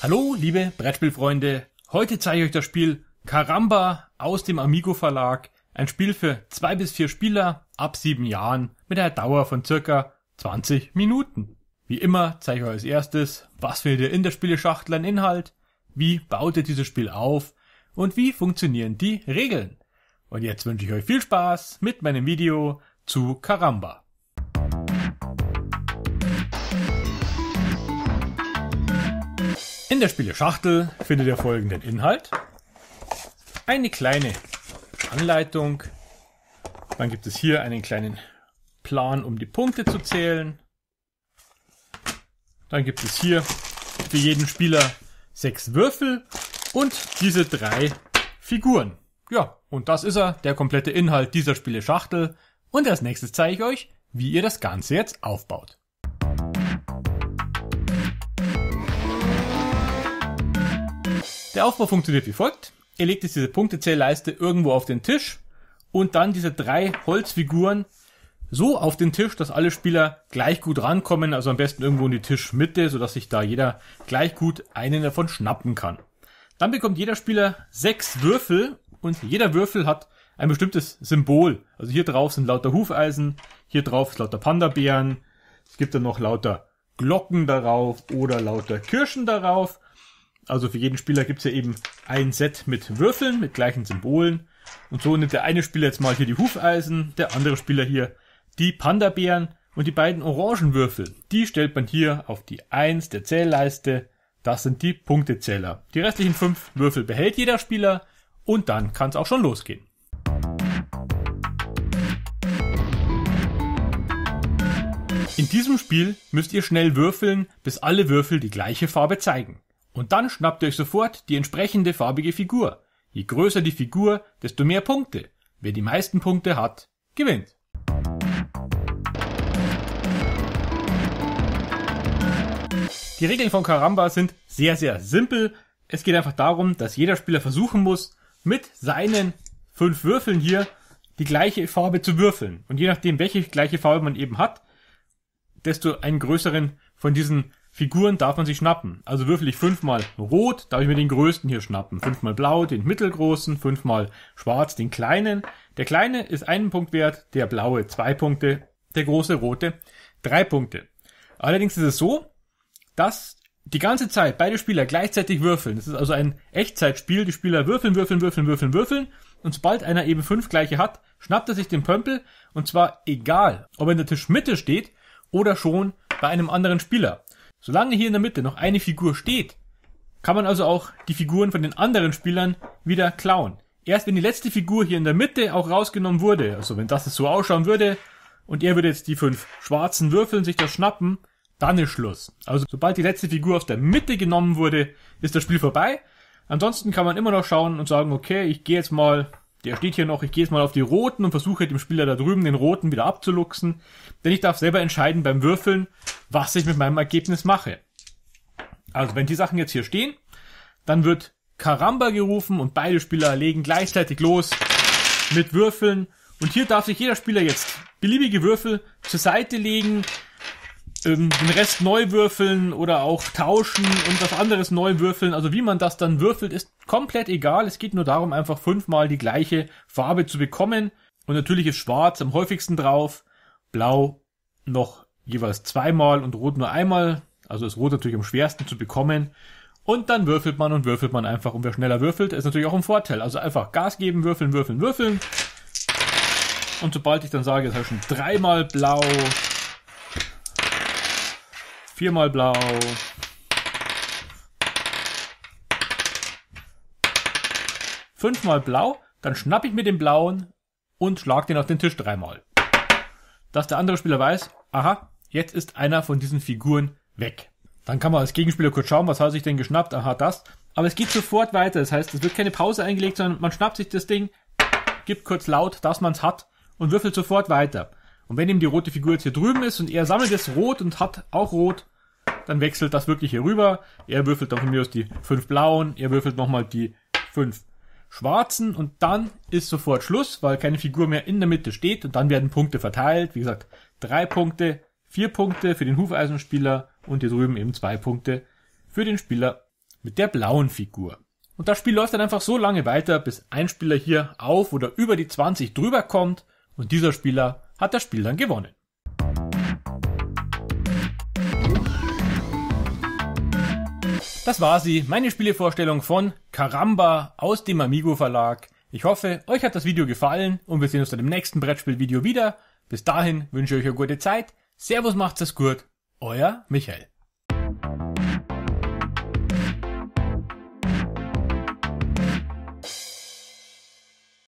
Hallo, liebe Brettspielfreunde. Heute zeige ich euch das Spiel Caramba aus dem Amigo Verlag. Ein Spiel für zwei bis vier Spieler ab sieben Jahren mit einer Dauer von circa 20 Minuten. Wie immer zeige ich euch als erstes, was findet ihr in der Spieleschachtel an Inhalt, wie baut ihr dieses Spiel auf und wie funktionieren die Regeln. Und jetzt wünsche ich euch viel Spaß mit meinem Video zu Karamba. In der Spieleschachtel findet ihr folgenden Inhalt. Eine kleine Anleitung. Dann gibt es hier einen kleinen Plan, um die Punkte zu zählen. Dann gibt es hier für jeden Spieler sechs Würfel und diese drei Figuren. Ja, und das ist er, der komplette Inhalt dieser Spiele Schachtel. Und als nächstes zeige ich euch, wie ihr das Ganze jetzt aufbaut. Der Aufbau funktioniert wie folgt. Ihr legt jetzt diese Punktezählleiste irgendwo auf den Tisch und dann diese drei Holzfiguren so auf den Tisch, dass alle Spieler gleich gut rankommen, also am besten irgendwo in die Tischmitte, sodass sich da jeder gleich gut einen davon schnappen kann. Dann bekommt jeder Spieler sechs Würfel und jeder Würfel hat ein bestimmtes Symbol. Also hier drauf sind lauter Hufeisen, hier drauf ist lauter Panda-Bären, es gibt dann noch lauter Glocken darauf oder lauter Kirschen darauf. Also für jeden Spieler gibt's ja eben ein Set mit Würfeln, mit gleichen Symbolen. Und so nimmt der eine Spieler jetzt mal hier die Hufeisen, der andere Spieler hier die Panda-Bären und die beiden Orangenwürfel. Die stellt man hier auf die 1 der Zählleiste. Das sind die Punktezähler. Die restlichen fünf Würfel behält jeder Spieler und dann kann es auch schon losgehen. In diesem Spiel müsst ihr schnell würfeln, bis alle Würfel die gleiche Farbe zeigen. Und dann schnappt ihr euch sofort die entsprechende farbige Figur. Je größer die Figur, desto mehr Punkte. Wer die meisten Punkte hat, gewinnt. Die Regeln von Karamba sind sehr, sehr simpel. Es geht einfach darum, dass jeder Spieler versuchen muss, mit seinen fünf Würfeln hier die gleiche Farbe zu würfeln. Und je nachdem, welche gleiche Farbe man eben hat, desto einen größeren von diesen Figuren darf man sich schnappen. Also würfel ich fünfmal rot, darf ich mir den größten hier schnappen. Fünfmal blau, den mittelgroßen, fünfmal schwarz, den kleinen. Der kleine ist einen Punkt wert, der blaue zwei Punkte, der große rote drei Punkte. Allerdings ist es so, dass die ganze Zeit beide Spieler gleichzeitig würfeln. Das ist also ein Echtzeitspiel. Die Spieler würfeln, würfeln, würfeln, würfeln, würfeln. Und sobald einer eben fünf gleiche hat, schnappt er sich den Pömpel. Und zwar egal, ob er in der Tischmitte steht oder schon bei einem anderen Spieler. Solange hier in der Mitte noch eine Figur steht, kann man also auch die Figuren von den anderen Spielern wieder klauen. Erst wenn die letzte Figur hier in der Mitte auch rausgenommen wurde, also wenn das so ausschauen würde, und er würde jetzt die fünf schwarzen Würfeln sich das schnappen, dann ist Schluss. Also sobald die letzte Figur aus der Mitte genommen wurde, ist das Spiel vorbei. Ansonsten kann man immer noch schauen und sagen, okay, ich gehe jetzt mal, der steht hier noch, ich gehe jetzt mal auf die roten und versuche dem Spieler da drüben den roten wieder abzuluxen. Denn ich darf selber entscheiden beim Würfeln, was ich mit meinem Ergebnis mache. Also wenn die Sachen jetzt hier stehen, dann wird Karamba gerufen und beide Spieler legen gleichzeitig los mit Würfeln. Und hier darf sich jeder Spieler jetzt beliebige Würfel zur Seite legen, ähm, den Rest neu würfeln oder auch tauschen und was anderes neu würfeln. Also wie man das dann würfelt, ist komplett egal. Es geht nur darum, einfach fünfmal die gleiche Farbe zu bekommen. Und natürlich ist schwarz am häufigsten drauf, blau noch jeweils zweimal und rot nur einmal. Also ist rot natürlich am schwersten zu bekommen. Und dann würfelt man und würfelt man einfach. Und wer schneller würfelt, ist natürlich auch ein Vorteil. Also einfach Gas geben, würfeln, würfeln, würfeln. Und sobald ich dann sage, es das heißt schon dreimal blau, Viermal blau. Fünfmal blau, dann schnapp ich mir den blauen und schlag den auf den Tisch dreimal. Dass der andere Spieler weiß, aha, jetzt ist einer von diesen Figuren weg. Dann kann man als Gegenspieler kurz schauen, was hat sich denn geschnappt, aha, das. Aber es geht sofort weiter. Das heißt, es wird keine Pause eingelegt, sondern man schnappt sich das Ding, gibt kurz laut, dass man's hat und würfelt sofort weiter. Und wenn eben die rote Figur jetzt hier drüben ist und er sammelt jetzt rot und hat auch rot, dann wechselt das wirklich hier rüber. Er würfelt dann von mir aus die fünf blauen, er würfelt nochmal die fünf schwarzen und dann ist sofort Schluss, weil keine Figur mehr in der Mitte steht und dann werden Punkte verteilt. Wie gesagt, drei Punkte, vier Punkte für den Hufeisenspieler und hier drüben eben zwei Punkte für den Spieler mit der blauen Figur. Und das Spiel läuft dann einfach so lange weiter, bis ein Spieler hier auf oder über die 20 drüber kommt und dieser Spieler hat das Spiel dann gewonnen. Das war sie, meine Spielevorstellung von Karamba aus dem Amigo Verlag. Ich hoffe, euch hat das Video gefallen und wir sehen uns dann im nächsten Brettspielvideo wieder. Bis dahin wünsche ich euch eine gute Zeit. Servus, macht's es gut. Euer Michael.